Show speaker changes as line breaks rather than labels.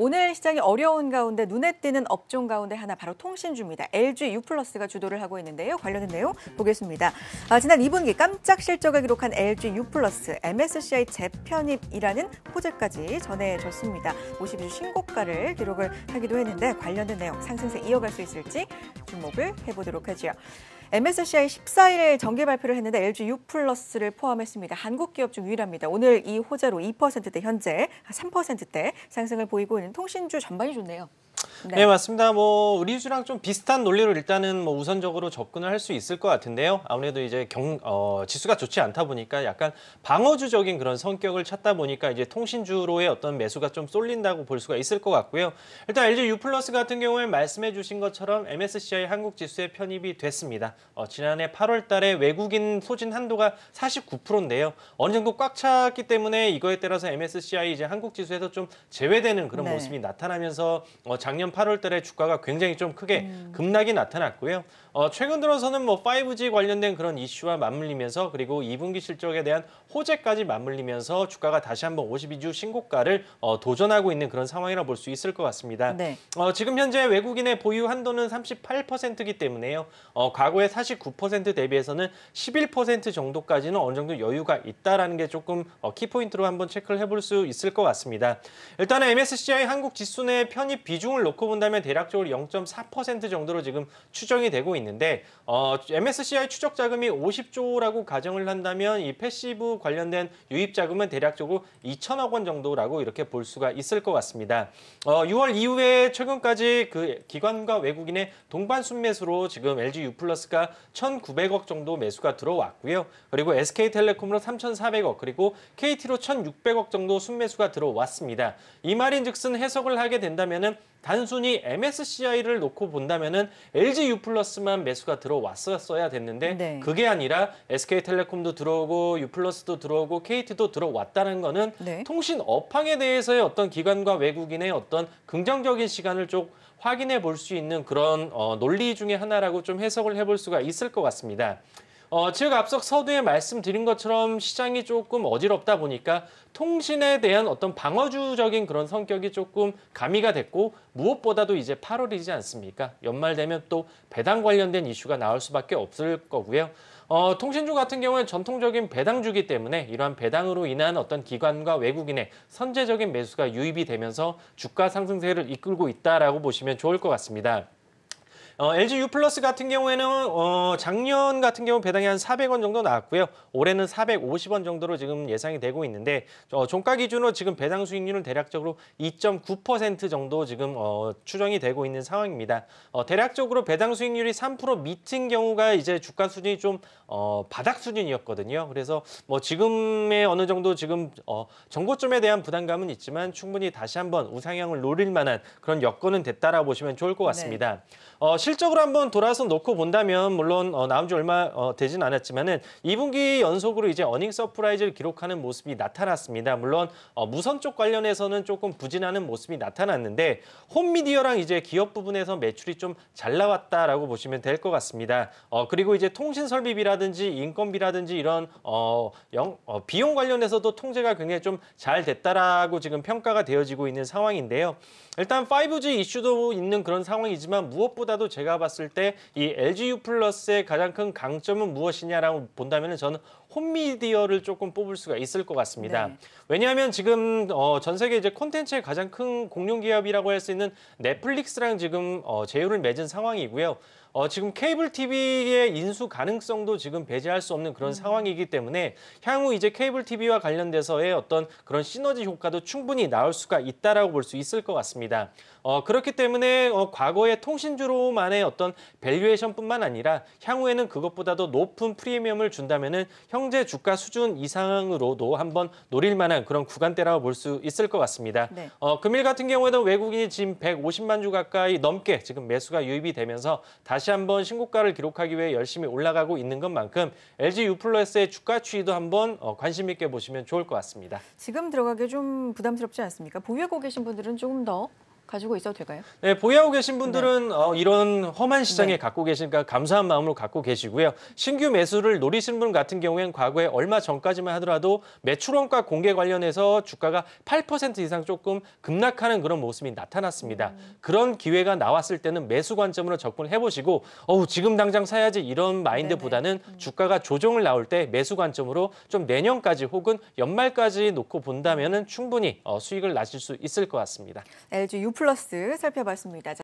오늘 시장이 어려운 가운데 눈에 띄는 업종 가운데 하나 바로 통신주입니다. LG U+가 주도를 하고 있는데요. 관련된 내용 보겠습니다. 아, 지난 2분기 깜짝 실적을 기록한 LG U+, MSCI 재편입이라는 호재까지 전해졌습니다. 52주 신고가를 기록을 하기도 했는데 관련된 내용 상승세 이어갈 수 있을지 주목을 해보도록 하죠. MSCI 14일 정기 발표를 했는데 LG U 플러스를 포함했습니다. 한국 기업 중 유일합니다. 오늘 이 호재로 2%대 현재 3%대 상승을 보이고 있는 통신주 전반이 좋네요.
네. 네, 맞습니다. 뭐 의리주랑 좀 비슷한 논리로 일단은 뭐 우선적으로 접근을 할 수 있을 것 같은데요. 아무래도 이제 경 어, 지수가 좋지 않다 보니까 약간 방어주적인 그런 성격을 찾다 보니까 이제 통신주로의 어떤 매수가 좀 쏠린다고 볼 수가 있을 것 같고요. 일단 LG U 플러스 같은 경우에 말씀해 주신 것처럼 MSCI 한국 지수에 편입이 됐습니다. 어, 지난해 8월 달에 외국인 소진 한도가 49%인데요. 어느 정도 꽉 찼기 때문에 이거에 따라서 MSCI 이제 한국 지수에서 좀 제외되는 그런 네. 모습이 나타나면서 어, 작년 내년 8월달에 주가가 굉장히 좀 크게 음. 급락이 나타났고요. 어, 최근 들어서는 뭐 5G 관련된 그런 이슈와 맞물리면서 그리고 2분기 실적에 대한 호재까지 맞물리면서 주가가 다시 한번 52주 신고가를 어, 도전하고 있는 그런 상황이라 볼 수 있을 것 같습니다. 네. 어, 지금 현재 외국인의 보유 한도는 38%이기 때문에요. 어, 과거의 49% 대비해서는 11% 정도까지는 어느 정도 여유가 있다라는 게 조금 어, 키포인트로 한번 체크를 해볼 수 있을 것 같습니다. 일단은 MSCI 한국 지수 내 편입 비중을 높 놓고 본다면 대략적으로 0.4% 정도로 지금 추정이 되고 있는데 어, MSCI 추적 자금이 50조라고 가정을 한다면 이 패시브 관련된 유입 자금은 대략적으로 2천억 원 정도라고 이렇게 볼 수가 있을 것 같습니다. 어, 6월 이후에 최근까지 그 기관과 외국인의 동반 순매수로 지금 LG U+가 1,900억 정도 매수가 들어왔고요. 그리고 SK텔레콤으로 3,400억 그리고 KT로 1,600억 정도 순매수가 들어왔습니다. 이 말인즉슨 해석을 하게 된다면은 단 단순히 MSCI를 놓고 본다면은 LG U 플러스만 매수가 들어왔었어야 됐는데 네. 그게 아니라 SK텔레콤도 들어오고 U 플러스도 들어오고 KT도 들어왔다는 거는 네. 통신 업황에 대해서의 어떤 기관과 외국인의 어떤 긍정적인 시간을 좀 확인해 볼 수 있는 그런 어, 논리 중의 하나라고 좀 해석을 해볼 수가 있을 것 같습니다. 어, 즉 앞서 서두에 말씀드린 것처럼 시장이 조금 어지럽다 보니까 통신에 대한 어떤 방어주적인 그런 성격이 조금 가미가 됐고 무엇보다도 이제 8월이지 않습니까? 연말 되면 또 배당 관련된 이슈가 나올 수밖에 없을 거고요. 어, 통신주 같은 경우는 전통적인 배당주기 때문에 이러한 배당으로 인한 어떤 기관과 외국인의 선제적인 매수가 유입이 되면서 주가 상승세를 이끌고 있다라고 보시면 좋을 것 같습니다. 어, LG U 플러스 같은 경우에는 어, 작년 같은 경우 배당이 한 400원 정도 나왔고요. 올해는 450원 정도로 지금 예상이 되고 있는데 어, 종가 기준으로 지금 배당 수익률은 대략적으로 2.9% 정도 지금 어, 추정이 되고 있는 상황입니다. 어, 대략적으로 배당 수익률이 3% 밑인 경우가 이제 주가 수준이 좀 어, 바닥 수준이었거든요. 그래서 뭐 지금의 어느 정도 지금 어, 정고점에 대한 부담감은 있지만 충분히 다시 한번 우상향을 노릴 만한 그런 여건은 됐다라고 보시면 좋을 것 네. 같습니다. 네. 어, 실적으로 한번 돌아서 놓고 본다면 물론 어, 나온 지 얼마 어, 되진 않았지만은 2분기 연속으로 이제 어닝 서프라이즈를 기록하는 모습이 나타났습니다. 물론 어, 무선 쪽 관련해서는 조금 부진하는 모습이 나타났는데 홈미디어랑 이제 기업 부분에서 매출이 좀 잘 나왔다라고 보시면 될 것 같습니다. 어, 그리고 이제 통신 설비비라든지 인건비라든지 이런 어, 영, 어, 비용 관련해서도 통제가 굉장히 좀 잘 됐다라고 지금 평가가 되어지고 있는 상황인데요. 일단 5G 이슈도 있는 그런 상황이지만 무엇보다도 제가 봤을 때 이 LGU 플러스의 가장 큰 강점은 무엇이냐라고 본다면 저는 홈미디어를 조금 뽑을 수가 있을 것 같습니다. 네. 왜냐하면 지금 어, 전 세계 이제 콘텐츠의 가장 큰 공룡 기업이라고 할 수 있는 넷플릭스랑 지금 어, 제휴를 맺은 상황이고요. 어, 지금 케이블 TV의 인수 가능성도 지금 배제할 수 없는 그런 음. 상황이기 때문에 향후 이제 케이블 TV와 관련돼서의 어떤 그런 시너지 효과도 충분히 나올 수가 있다라고 볼 수 있을 것 같습니다. 어, 그렇기 때문에 어, 과거의 통신주로만의 어떤 밸류에이션뿐만 아니라 향후에는 그것보다도 높은 프리미엄을 준다면은 형제 주가 수준 이상으로도 한번 노릴 만한 그런 구간대라고 볼 수 있을 것 같습니다. 네. 어, 금일 같은 경우에는 외국인이 지금 150만 주 가까이 넘게 지금 매수가 유입이 되면서 다시 다시 한번 신고가를 기록하기 위해 열심히 올라가고 있는 것만큼 LG U+의 주가 추이도 한번 어, 관심 있게 보시면 좋을 것 같습니다.
지금 들어가기 좀 부담스럽지 않습니까? 보유하고 계신 분들은 조금 더 가지고 있어도 될까요?
네, 보유하고 계신 네. 분들은 네. 어, 이런 험한 시장에 네. 갖고 계시니까 그러니까 감사한 마음으로 갖고 계시고요. 신규 매수를 노리시는 분 같은 경우에는 과거에 얼마 전까지만 하더라도 매출원가 공개 관련해서 주가가 8% 이상 조금 급락하는 그런 모습이 나타났습니다. 음. 그런 기회가 나왔을 때는 매수 관점으로 접근해 보시고 어우 지금 당장 사야지 이런 마인드보다는 음. 주가가 조정을 나올 때 매수 관점으로 좀 내년까지 혹은 연말까지 놓고 본다면 충분히 어, 수익을 나실 수 있을 것 같습니다.
네, LG U 플러스 살펴봤습니다.